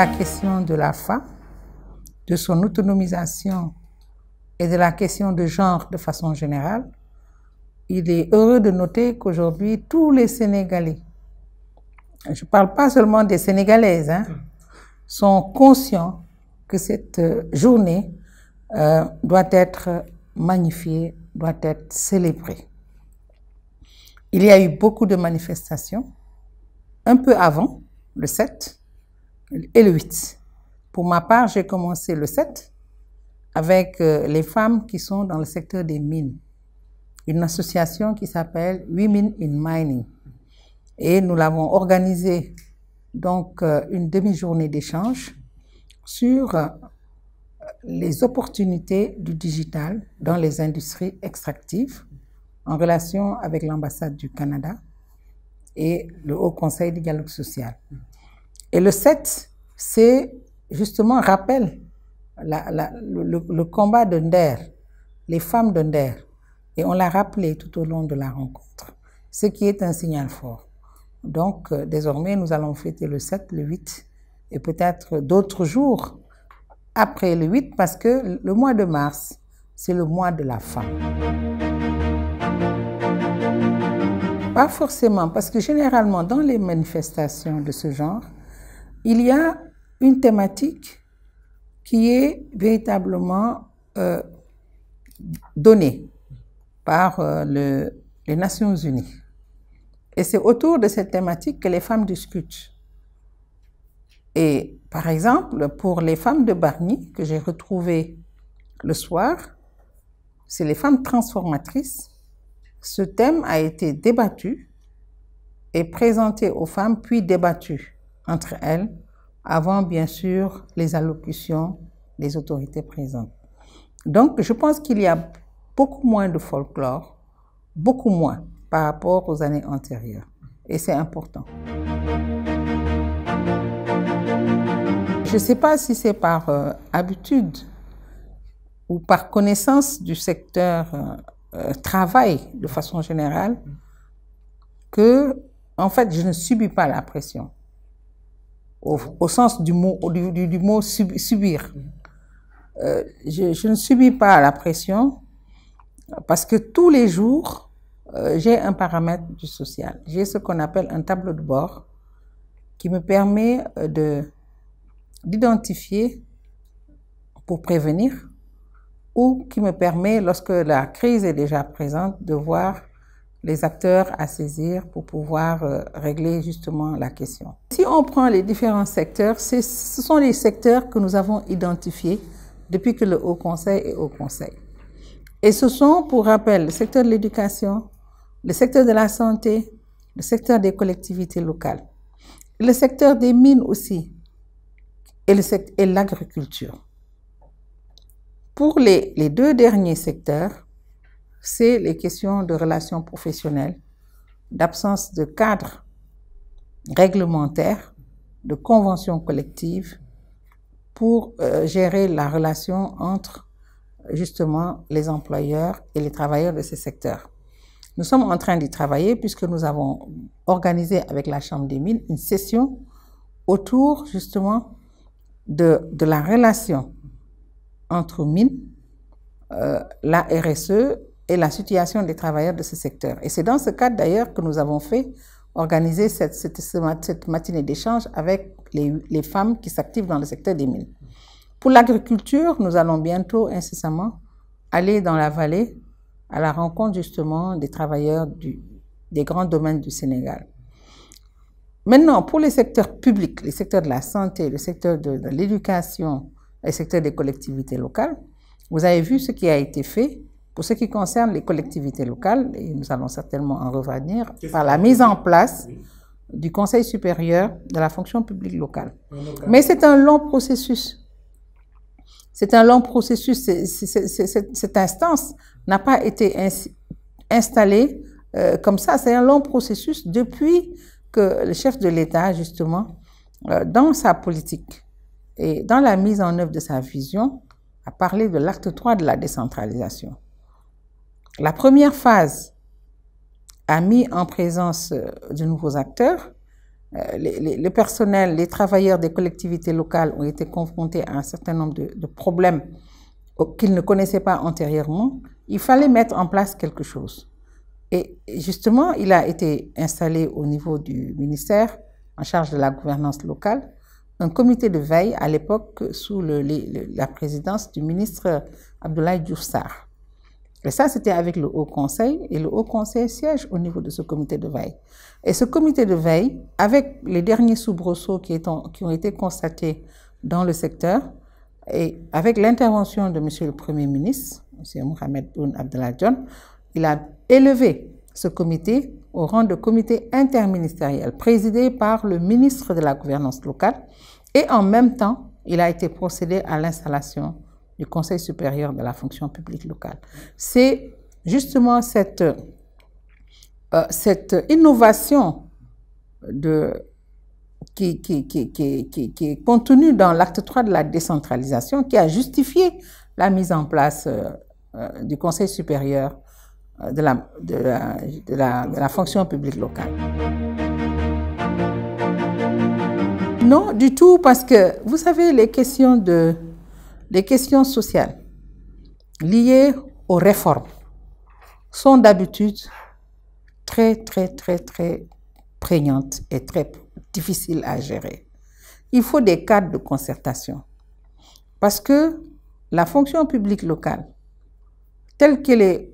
la question de la femme, de son autonomisation et de la question de genre de façon générale, il est heureux de noter qu'aujourd'hui, tous les Sénégalais, je ne parle pas seulement des Sénégalaises, hein, sont conscients que cette euh, journée euh, doit être magnifiée, doit être célébrée. Il y a eu beaucoup de manifestations, un peu avant, le 7, et le 8. Pour ma part, j'ai commencé le 7 avec euh, les femmes qui sont dans le secteur des mines. Une association qui s'appelle Women in Mining. Et nous l'avons organisée donc euh, une demi-journée d'échange sur euh, les opportunités du digital dans les industries extractives en relation avec l'ambassade du Canada et le Haut Conseil du dialogue social. Et le 7, c'est justement rappel le, combat de Nder, les femmes de Nder. Et on l'a rappelé tout au long de la rencontre, ce qui est un signal fort. Donc, euh, désormais, nous allons fêter le 7, le 8 et peut-être d'autres jours après le 8 parce que le mois de mars, c'est le mois de la femme. Pas forcément, parce que généralement, dans les manifestations de ce genre, il y a une thématique qui est véritablement euh, donnée par euh, les Nations Unies. Et c'est autour de cette thématique que les femmes discutent. Et par exemple, pour les femmes de Barni, que j'ai retrouvées le soir, c'est les femmes transformatrices. Ce thème a été débattu et présenté aux femmes, puis débattu entre elles, avant bien sûr les allocutions des autorités présentes. Donc je pense qu'il y a beaucoup moins de folklore, beaucoup moins par rapport aux années antérieures. Et c'est important. Je ne sais pas si c'est par euh, habitude ou par connaissance du secteur euh, euh, travail de façon générale que, en fait, je ne subis pas la pression au, sens du mot, du, du, mot subir. Mm. Euh, je, je, ne subis pas la pression parce que tous les jours, euh, j'ai un paramètre du social. J'ai ce qu'on appelle un tableau de bord qui me permet euh, de d'identifier pour prévenir ou qui me permet, lorsque la crise est déjà présente, de voir les acteurs à saisir pour pouvoir euh, régler justement la question. Si on prend les différents secteurs, ce sont les secteurs que nous avons identifiés depuis que le Haut Conseil est au Conseil. Et ce sont, pour rappel, le secteur de l'éducation, le secteur de la santé, le secteur des collectivités locales, le secteur des mines aussi, et l'agriculture. Pour les, les deux derniers secteurs, c'est les questions de relations professionnelles, d'absence de cadre réglementaire, de convention collective pour euh, gérer la relation entre justement les employeurs et les travailleurs de ces secteurs. Nous sommes en train d'y travailler puisque nous avons organisé avec la Chambre des mines une session autour justement de, la relation entre mines, euh, la RSE et la situation des travailleurs de ce secteur. Et c'est dans ce cadre d'ailleurs que nous avons fait organiser cette, matinée d'échange avec les, femmes qui s'activent dans le secteur des mines. Pour l'agriculture, nous allons bientôt, incessamment, aller dans la vallée à la rencontre justement des travailleurs du, des grands domaines du Sénégal. Maintenant, pour les secteurs publics, les secteurs de la santé, le secteur de, l'éducation, les secteur des collectivités locales, vous avez vu ce qui a été fait pour ce qui concerne les collectivités locales, et nous allons certainement en revenir, par la mise en place du Conseil supérieur de la fonction publique locale. Mais c'est un long processus. C'est un long processus. cette instance n'a pas été installée euh, comme ça. C'est un long processus depuis que le chef de l'État, justement, euh, dans sa politique et dans la mise en œuvre de sa vision, a parlé de l'acte 3 de la décentralisation. La première phase a mis en présence euh, de nouveaux acteurs. Euh, le personnel, les travailleurs des collectivités locales ont été confrontés à un certain nombre de, problèmes qu'ils ne connaissaient pas antérieurement. Il fallait mettre en place quelque chose. Et justement, il a été installé au niveau du ministère en charge de la gouvernance locale un comité de veille à l'époque sous la présidence du ministre Abdoulaye Diouf et ça, c'était avec le Haut Conseil, et le Haut Conseil siège au niveau de ce comité de veille. Et ce comité de veille, avec les derniers soubresauts qui, qui ont été constatés dans le secteur, et avec l'intervention de Monsieur le Premier ministre, M. Mohamed Boun Abdallah il a élevé ce comité au rang de comité interministériel, présidé par le ministre de la Gouvernance locale, et en même temps, il a été procédé à l'installation du Conseil supérieur de la fonction publique locale. C'est justement cette, euh, cette innovation de, qui, qui, est contenue dans l'acte 3 de la décentralisation qui a justifié la mise en place euh, euh, du Conseil supérieur de la fonction publique locale. Non, du tout, parce que vous savez, les questions de les questions sociales liées aux réformes sont d'habitude très, très, très, très prégnantes et très difficiles à gérer. Il faut des cadres de concertation parce que la fonction publique locale, telle qu'elle est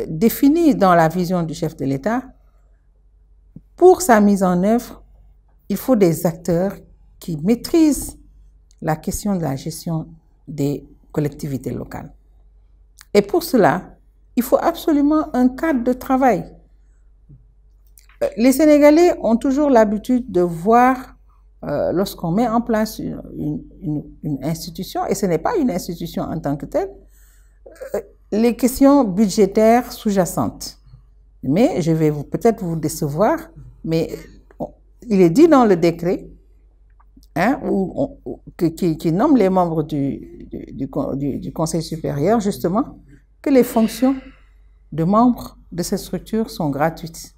euh, définie dans la vision du chef de l'État, pour sa mise en œuvre, il faut des acteurs qui maîtrisent la question de la gestion des collectivités locales. Et pour cela, il faut absolument un cadre de travail. Les Sénégalais ont toujours l'habitude de voir, euh, lorsqu'on met en place une, institution, et ce n'est pas une institution en tant que telle, euh, les questions budgétaires sous-jacentes. Mais je vais peut-être vous décevoir, mais il est dit dans le décret hein, qui, qui, nomme les membres du, du, du, du, Conseil supérieur, justement, que les fonctions de membres de cette structure sont gratuites.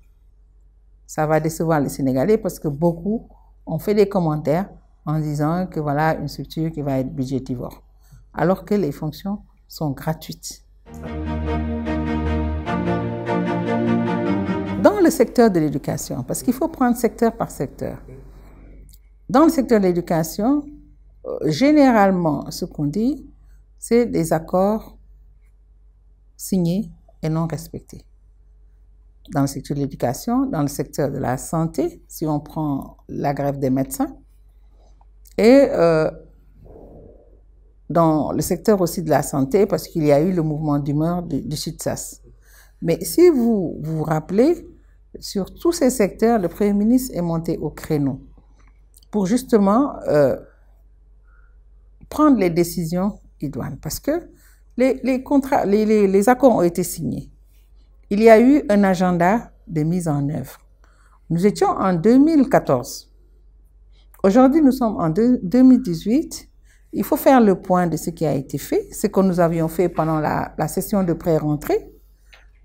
Ça va décevoir les Sénégalais parce que beaucoup ont fait des commentaires en disant que voilà une structure qui va être budgétivore, alors que les fonctions sont gratuites. Dans le secteur de l'éducation, parce qu'il faut prendre secteur par secteur, dans le secteur de l'éducation, euh, généralement, ce qu'on dit, c'est des accords signés et non respectés. Dans le secteur de l'éducation, dans le secteur de la santé, si on prend la grève des médecins, et euh, dans le secteur aussi de la santé, parce qu'il y a eu le mouvement d'humeur du, du Sud-Sas. Mais si vous vous rappelez, sur tous ces secteurs, le Premier ministre est monté au créneau pour justement euh, prendre les décisions idoines. Parce que les, les contrats, les, les, les accords ont été signés. Il y a eu un agenda de mise en œuvre. Nous étions en 2014. Aujourd'hui, nous sommes en 2018. Il faut faire le point de ce qui a été fait, ce que nous avions fait pendant la, la session de pré-rentrée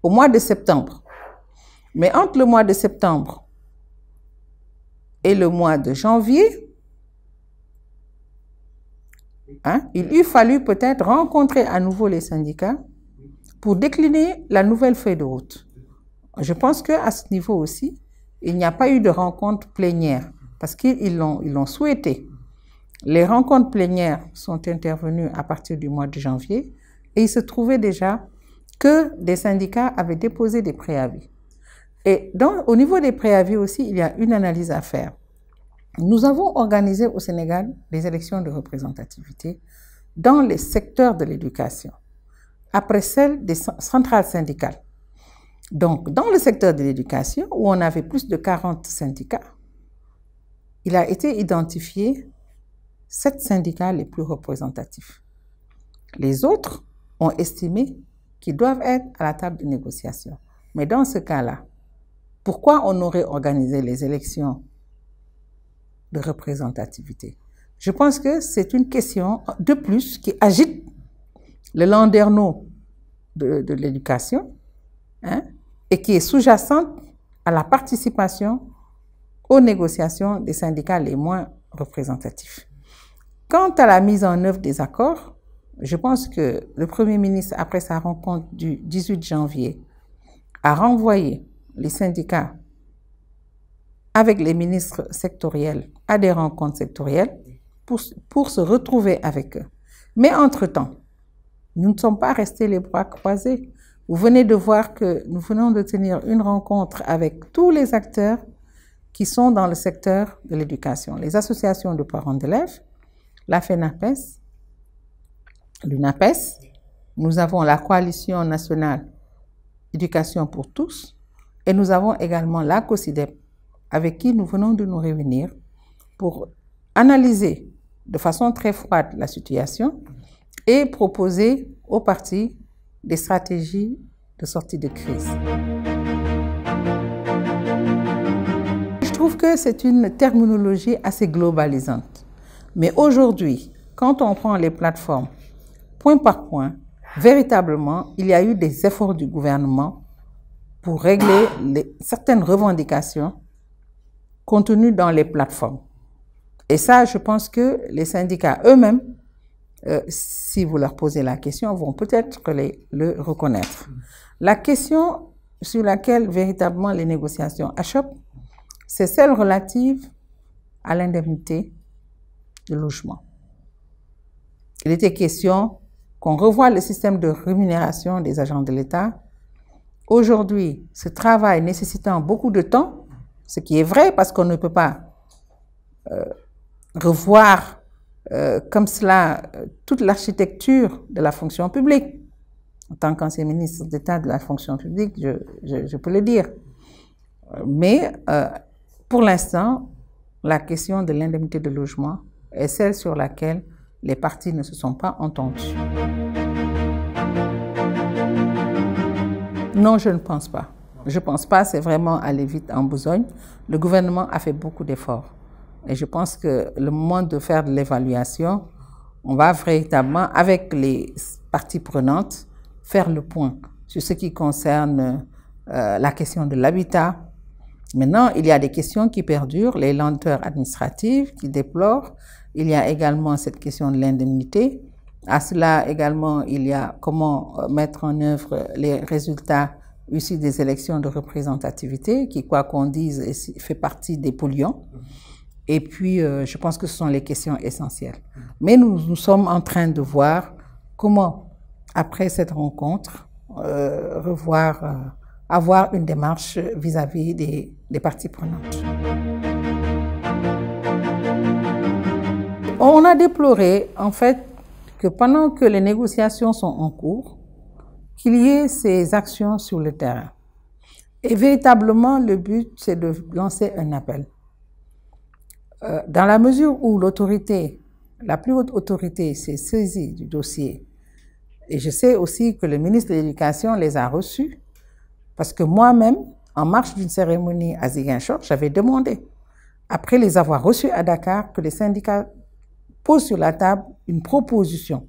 au mois de septembre. Mais entre le mois de septembre et le mois de janvier, hein, il eût fallu peut-être rencontrer à nouveau les syndicats pour décliner la nouvelle feuille de route. Je pense qu'à ce niveau aussi, il n'y a pas eu de rencontre plénière parce qu'ils l'ont, ils l'ont souhaité. Les rencontres plénières sont intervenues à partir du mois de janvier et il se trouvait déjà que des syndicats avaient déposé des préavis. Et au niveau des préavis aussi, il y a une analyse à faire. Nous avons organisé au Sénégal des élections de représentativité dans les secteurs de l'éducation, après celles des centrales syndicales. Donc, dans le secteur de l'éducation, où on avait plus de 40 syndicats, il a été identifié sept syndicats les plus représentatifs. Les autres ont estimé qu'ils doivent être à la table de négociation. Mais dans ce cas-là, pourquoi on aurait organisé les élections de représentativité Je pense que c'est une question de plus qui agite le landerneau de, l'éducation hein, et qui est sous-jacente à la participation aux négociations des syndicats les moins représentatifs. Quant à la mise en œuvre des accords, je pense que le Premier ministre, après sa rencontre du 18 janvier, a renvoyé les syndicats avec les ministres sectoriels à des rencontres sectorielles pour, se retrouver avec eux. Mais entre-temps, nous ne sommes pas restés les bras croisés. Vous venez de voir que nous venons de tenir une rencontre avec tous les acteurs qui sont dans le secteur de l'éducation. Les associations de parents d'élèves, la FENAPES, l'UNAPES, nous avons la coalition nationale éducation pour tous, et nous avons également la COSIDEP, avec qui nous venons de nous réunir pour analyser de façon très froide la situation et proposer aux partis des stratégies de sortie de crise. Je trouve que c'est une terminologie assez globalisante. Mais aujourd'hui, quand on prend les plateformes point par point, véritablement, il y a eu des efforts du gouvernement pour régler les, certaines revendications contenues dans les plateformes. Et ça, je pense que les syndicats eux-mêmes, euh, si vous leur posez la question, vont peut-être le reconnaître. La question sur laquelle véritablement les négociations achoppent, c'est celle relative à l'indemnité de logement. Il était question qu'on revoie le système de rémunération des agents de l'État Aujourd'hui, ce travail nécessitant beaucoup de temps, ce qui est vrai parce qu'on ne peut pas euh, revoir euh, comme cela euh, toute l'architecture de la fonction publique. En tant qu'ancien ministre d'État de la fonction publique, je, peux le dire. Mais pour l'instant, la question de l'indemnité de logement est celle sur laquelle les partis ne se sont pas entendus. Non, je ne pense pas. Je pense pas, c'est vraiment aller vite en besogne. Le gouvernement a fait beaucoup d'efforts. Et je pense que le moment de faire l'évaluation, on va véritablement, avec les parties prenantes, faire le point sur ce qui concerne euh, la question de l'habitat. Maintenant, il y a des questions qui perdurent, les lenteurs administratives qui déplorent. Il y a également cette question de l'indemnité. À cela également, il y a comment euh, mettre en œuvre les résultats issus des élections de représentativité, qui, quoi qu'on dise, fait partie des polluants. Et puis, euh, je pense que ce sont les questions essentielles. Mais nous, nous sommes en train de voir comment, après cette rencontre, euh, revoir, avoir une démarche vis-à-vis -vis des, des parties prenantes. On a déploré, en fait, que pendant que les négociations sont en cours, qu'il y ait ces actions sur le terrain. Et véritablement, le but, c'est de lancer un appel. Euh, dans la mesure où l'autorité, la plus haute autorité, s'est saisie du dossier, et je sais aussi que le ministre de l'Éducation les a reçus, parce que moi-même, en marche d'une cérémonie à Ziguinchor, j'avais demandé, après les avoir reçus à Dakar, que les syndicats pose sur la table une proposition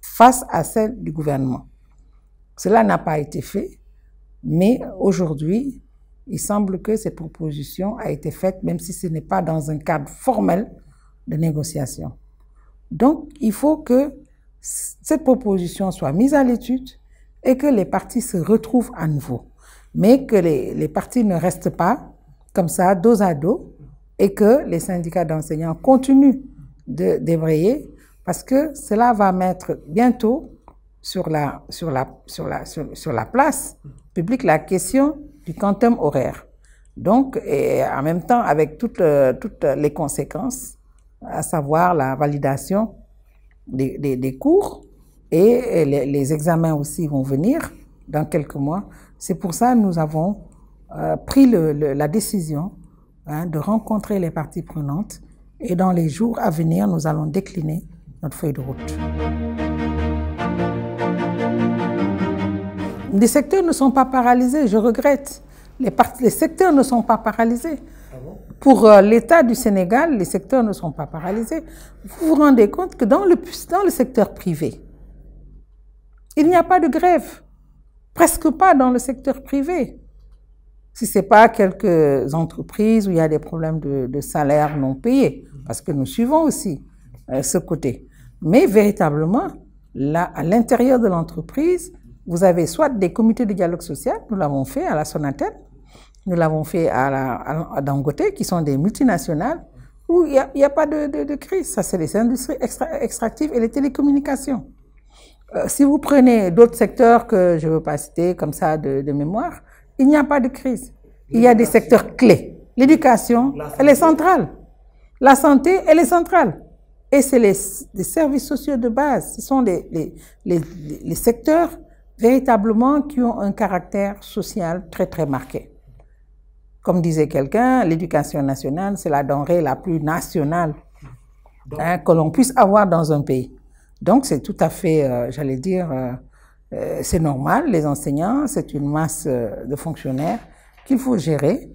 face à celle du gouvernement. Cela n'a pas été fait, mais aujourd'hui, il semble que cette proposition a été faite, même si ce n'est pas dans un cadre formel de négociation. Donc, il faut que cette proposition soit mise à l'étude et que les partis se retrouvent à nouveau. Mais que les, les partis ne restent pas comme ça, dos à dos, et que les syndicats d'enseignants continuent d'ébrayer parce que cela va mettre bientôt sur la, sur la, sur la, sur, la place publique la question du quantum horaire. Donc, et en même temps, avec toutes, toutes les conséquences, à savoir la validation des, des, cours et les, examens aussi vont venir dans quelques mois. C'est pour ça que nous avons euh, pris la décision hein, de rencontrer les parties prenantes et dans les jours à venir, nous allons décliner notre feuille de route. Les secteurs ne sont pas paralysés, je regrette. Les, secteurs ne sont pas paralysés. Ah Pour euh, l'État du Sénégal, les secteurs ne sont pas paralysés. Vous vous rendez compte que dans le, dans le secteur privé, il n'y a pas de grève. Presque pas dans le secteur privé. Si ce n'est pas quelques entreprises où il y a des problèmes de, de salaire non payés, parce que nous suivons aussi euh, ce côté. Mais véritablement, là, à l'intérieur de l'entreprise, vous avez soit des comités de dialogue social, nous l'avons fait à la Sonatel, nous l'avons fait à, la, à Dangote, qui sont des multinationales, où il n'y a, pas de, crise. Ça, c'est les industries extractives et les télécommunications. Euh, si vous prenez d'autres secteurs que je ne veux pas citer comme ça de mémoire, il n'y a pas de crise. Il y a des secteurs clés. L'éducation, elle est centrale. La santé, elle est centrale. Et c'est les, services sociaux de base. Ce sont les, les, les, secteurs véritablement qui ont un caractère social très, très marqué. Comme disait quelqu'un, l'éducation nationale, c'est la denrée la plus nationale hein, que l'on puisse avoir dans un pays. Donc, c'est tout à fait, euh, j'allais dire, euh, euh, c'est normal, les enseignants, c'est une masse euh, de fonctionnaires qu'il faut gérer.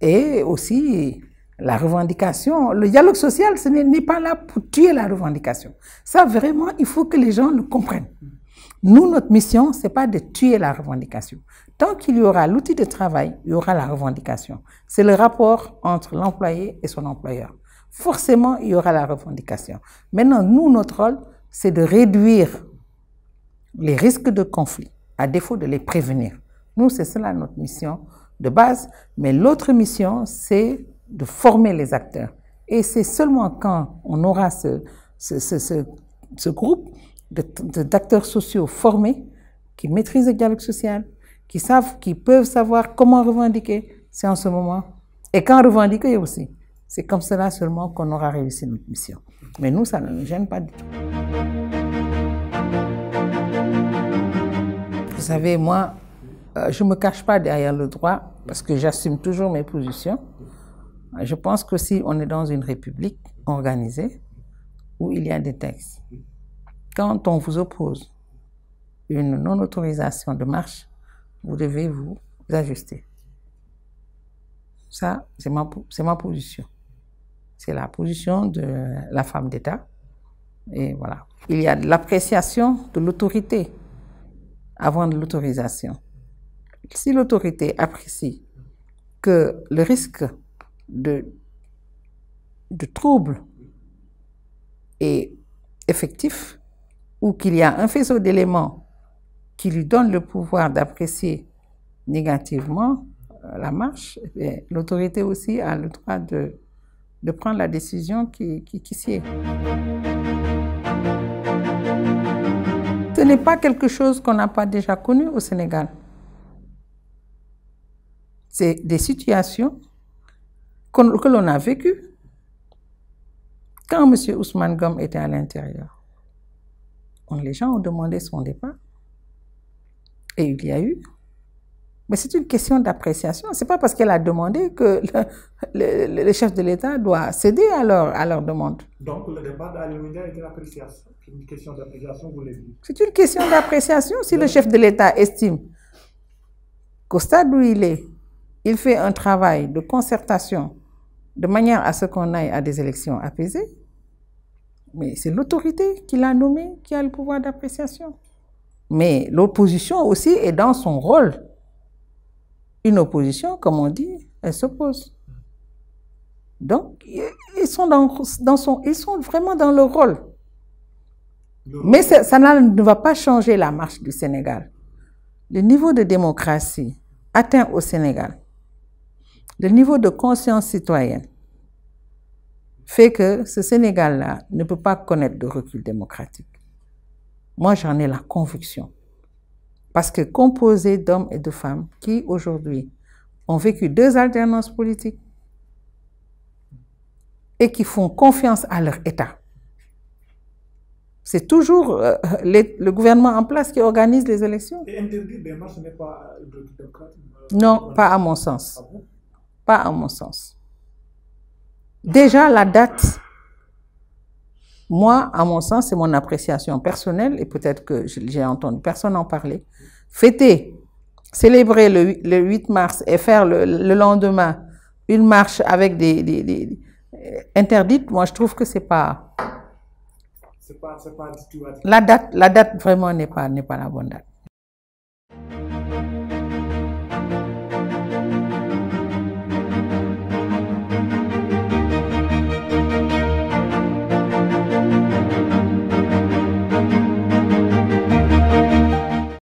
Et aussi, la revendication, le dialogue social, ce n'est pas là pour tuer la revendication. Ça, vraiment, il faut que les gens le comprennent. Nous, notre mission, c'est pas de tuer la revendication. Tant qu'il y aura l'outil de travail, il y aura la revendication. C'est le rapport entre l'employé et son employeur. Forcément, il y aura la revendication. Maintenant, nous, notre rôle, c'est de réduire les risques de conflit, à défaut de les prévenir. Nous, c'est cela notre mission de base, mais l'autre mission, c'est de former les acteurs. Et c'est seulement quand on aura ce, ce, ce, ce groupe d'acteurs sociaux formés qui maîtrisent le dialogue social, qui savent, qui peuvent savoir comment revendiquer, c'est en ce moment. Et quand revendiquer aussi, c'est comme cela seulement qu'on aura réussi notre mission. Mais nous, ça ne nous gêne pas du tout. savez, moi, euh, je ne me cache pas derrière le droit parce que j'assume toujours mes positions. Je pense que si on est dans une république organisée où il y a des textes, quand on vous oppose une non-autorisation de marche, vous devez vous ajuster. Ça, c'est ma, ma position. C'est la position de la femme d'État. Et voilà. Il y a l'appréciation de l'autorité avant de l'autorisation. Si l'autorité apprécie que le risque de, de trouble est effectif ou qu'il y a un faisceau d'éléments qui lui donne le pouvoir d'apprécier négativement euh, la marche, eh l'autorité aussi a le droit de, de prendre la décision qui, qui, qui s'y est. Ce n'est pas quelque chose qu'on n'a pas déjà connu au Sénégal. C'est des situations que l'on a vécues quand M. Ousmane Gom était à l'intérieur. Les gens ont demandé son départ et il y a eu mais c'est une question d'appréciation. C'est pas parce qu'elle a demandé que le, chef de l'État doit céder à leur, à leur demande. Donc le débat l'appréciation. est une question d'appréciation, vous C'est une question d'appréciation. Si le chef de l'État estime qu'au stade où il est, il fait un travail de concertation de manière à ce qu'on aille à des élections apaisées, mais c'est l'autorité qui l'a nommé qui a le pouvoir d'appréciation. Mais l'opposition aussi est dans son rôle une opposition, comme on dit, elle s'oppose. Donc, ils sont, dans, ils sont vraiment dans leur rôle. Mais ça, ne va pas changer la marche du Sénégal. Le niveau de démocratie atteint au Sénégal, le niveau de conscience citoyenne, fait que ce Sénégal-là ne peut pas connaître de recul démocratique. Moi, j'en ai la conviction parce que composé d'hommes et de femmes qui, aujourd'hui, ont vécu deux alternances politiques et qui font confiance à leur État. C'est toujours euh, euh, le gouvernement en place qui organise les élections. Et n'est pas euh, Non, pas à mon sens. Ah pas à mon sens. Déjà, la date moi, à mon sens, c'est mon appréciation personnelle, et peut-être que j'ai entendu personne en parler. Fêter, célébrer le, 8 mars et faire le, lendemain une marche avec des, des, euh, interdites, moi, je trouve que c'est pas... Pas, du tout... La date, la date vraiment n'est pas, n'est pas la bonne date.